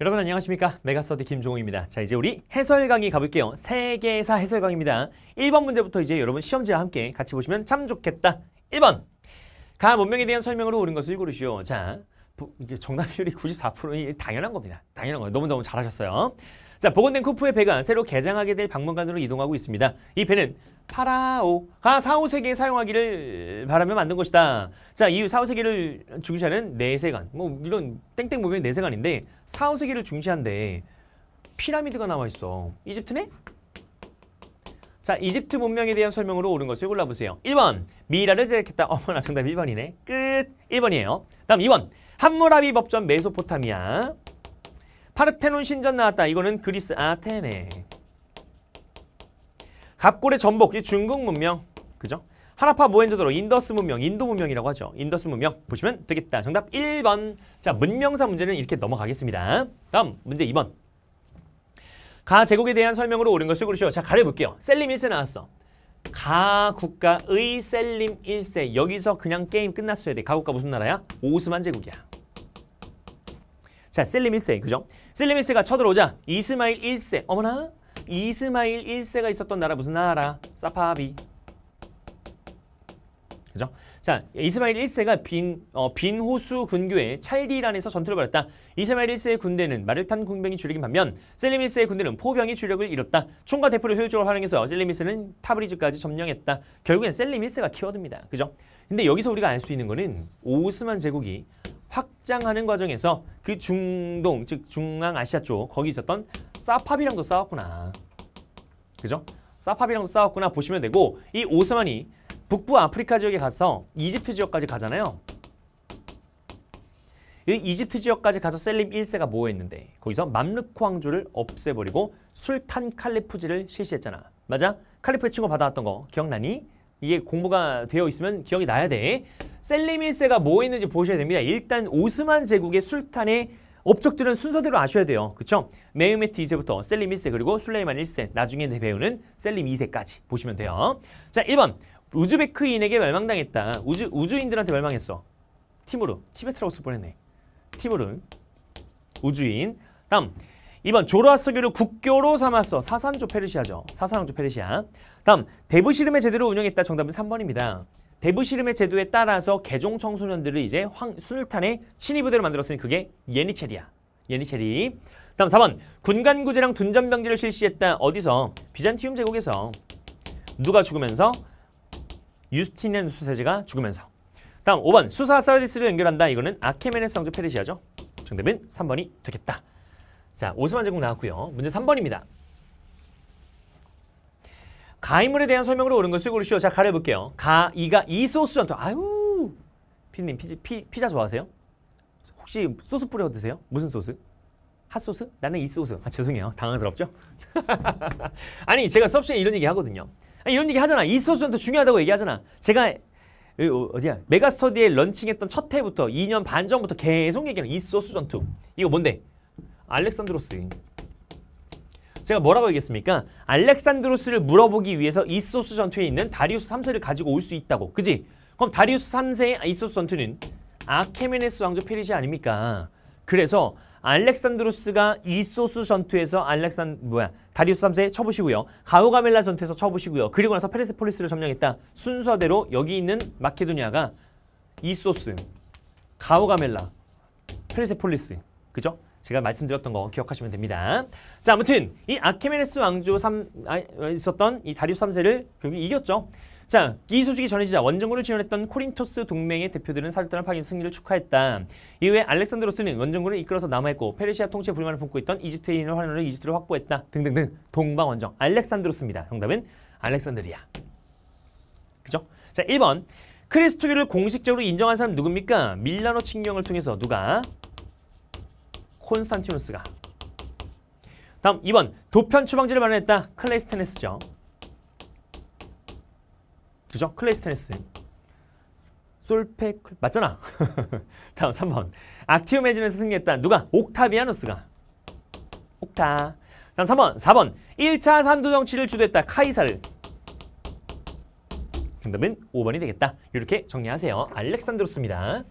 여러분 안녕하십니까 메가스터디 김종욱입니다자 이제 우리 해설 강의 가볼게요 세계사 해설 강의입니다 1번 문제부터 이제 여러분 시험지와 함께 같이 보시면 참 좋겠다 1번 가 문명에 대한 설명으로 옳은 것을 고르시오 자 정답률이 94%이 당연한 겁니다 당연한 거예요 너무너무 잘하셨어요 자, 복원된 쿠프의 배가 새로 개장하게 될방문관으로 이동하고 있습니다. 이 배는 파라오가 사후세계에 사용하기를 바라며 만든 것이다. 자, 이사후세계를 중시하는 내세관, 뭐 이런 땡땡 보면 내세관인데 사후세계를 중시한데 피라미드가 나와 있어. 이집트네? 자, 이집트 문명에 대한 설명으로 옳은 것을 골라보세요. 1번, 미라를 제작했다. 어머나, 정답 1번이네. 끝! 1번이에요. 다음 2번, 함무라비 법전 메소포타미아. 파르테논 신전 나왔다. 이거는 그리스 아테네. 갑골의 전복, 이 중국 문명. 그죠? 하나파 모헨조도로 인더스 문명, 인도 문명이라고 하죠. 인더스 문명 보시면 되겠다. 정답 1번. 자, 문명사 문제는 이렇게 넘어가겠습니다. 다음 문제 2번. 가 제국에 대한 설명으로 옳은 것을 고르시오. 자, 가려볼게요. 셀림 1세 나왔어. 가 국가의 셀림 1세. 여기서 그냥 게임 끝났어야 돼. 가 국가 무슨 나라야? 오스만 제국이야. 자, 셀리미스 그죠? 셀리미스가 쳐들어오자 이스마일 1세. 어머나. 이스마일 1세가 있었던 나라 무슨 나라? 사파비. 그죠? 자, 이스마일 1세가 빈, 어, 빈 호수 근교의 찰디란에서 전투를 벌였다. 이스마일 1세의 군대는 말을 탄 군병이 주력인 반면 셀리미스의 군대는 포병이 주력을 잃었다. 총과 대포를 효율적으로 활용해서 셀리미스는 타브리즈까지 점령했다. 결국엔 셀리미스가 키워듭니다. 그죠? 근데 여기서 우리가 알 수 있는 거는 오스만 제국이 확장하는 과정에서 그 중동, 즉 중앙아시아 쪽 거기 있었던 사파비랑도 싸웠구나. 그죠? 사파비랑도 싸웠구나 보시면 되고 이 오스만이 북부 아프리카 지역에 가서 이집트 지역까지 가잖아요. 이집트 이 지역까지 가서 셀림 1세가 모 뭐했는데 거기서 맘르크 왕조를 없애버리고 술탄 칼리프지를 실시했잖아. 맞아? 칼리프의 친구 받아왔던 거 기억나니? 이게 공부가 되어 있으면 기억이 나야 돼. 셀리미세가 뭐있는지 보셔야 됩니다. 일단 오스만 제국의 술탄의 업적들은 순서대로 아셔야 돼요. 그쵸? 메이메트 2세부터 셀림 1세 그리고 술레이만 1세 나중에 배우는 셀림 2세까지 보시면 돼요. 자 1번 우즈베크인에게 멸망당했다. 우주, 우주인들한테 멸망했어. 티무르 티베트라고 쓸 뻔했네. 티무르 우주인 다음 2번 조로아스교를 국교로 삼았어. 사산조 페르시아죠. 사산왕조 페르시아. 다음 대부시름의 제대로 운영했다. 정답은 3번입니다. 대부시름의 제도에 따라서 개종 청소년들을 이제 황, 순탄의 친위부대로 만들었으니 그게 예니체리야. 예니체리. 다음 4번 군간구제랑 둔전병제를 실시했다. 어디서? 비잔티움 제국에서. 누가 죽으면서? 유스티니안 수세제가 죽으면서. 다음 5번 수사 사라디스를 연결한다. 이거는 아케메네스 왕조 페르시아죠. 정답은 3번이 되겠다. 자, 오스만 제국 나왔고요. 문제 3번입니다. 가인물에 대한 설명으로 옳은 것을 고르시오. 자, 가려볼게요. 가, 이가 이 소스 전투. 아유, 피님 피자, 피, 피자 좋아하세요? 혹시 소스 뿌려 드세요? 무슨 소스? 핫소스? 나는 이 소스. 아, 죄송해요. 당황스럽죠? 아니, 제가 수업 시간에 이런 얘기 하거든요. 아니, 이런 얘기 하잖아. 이 소스 전투 중요하다고 얘기하잖아. 제가 어, 어디야? 메가스터디에 런칭했던 첫 해부터 2년 반 전부터 계속 얘기하는 이 소스 전투. 이거 뭔데? 알렉산드로스. 제가 뭐라고 얘기했습니까? 알렉산드로스를 물어보기 위해서 이소스 전투에 있는 다리우스 3세를 가지고 올 수 있다고. 그지? 그럼 다리우스 3세의 이소스 전투는 아케메네스 왕조 페르시 아닙니까? 그래서 알렉산드로스가 이소스 전투에서 알렉산 뭐야 다리우스 3세 쳐보시고요. 가우가멜라 전투에서 쳐보시고요. 그리고 나서 페르세폴리스를 점령했다. 순서대로 여기 있는 마케도니아가 이소스, 가우가멜라, 페르세폴리스 그죠? 제가 말씀드렸던 거 기억하시면 됩니다. 자, 아무튼 이 아케메네스 왕조 3 아, 있었던 이 다리우스 3세를 결국 이겼죠. 자, 이 소식이 전해지자 원정군을 지원했던 코린토스 동맹의 대표들은 사절단을 파견 승리를 축하했다. 이후에 알렉산드로스는 원정군을 이끌어서 남아있고 페르시아 통치의 불만을 품고 있던 이집트인을 환원해 이집트를 확보했다. 등등등 동방원정 알렉산드로스입니다. 정답은 알렉산드리아. 그죠? 자, 1번 크리스토교를 공식적으로 인정한 사람 누굽니까? 밀라노 칙령을 통해서 누가 콘스탄티누스가. 다음 2번 도편 추방지를 마련했다. 클레이스테네스죠. 그죠? 클레이스테네스. 솔페 맞잖아. 다음 3번 악티오메진에서 승리했다. 누가? 옥타비아누스가. 옥타. 다음 3번 4번 1차 산도 정치를 주도했다. 카이사르 정답은 그 5번이 되겠다. 이렇게 정리하세요. 알렉산드로스입니다.